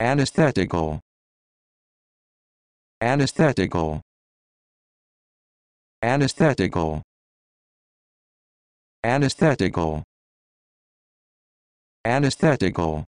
Anesthetical. Anesthetical. Anesthetical. Anesthetical. Anesthetical.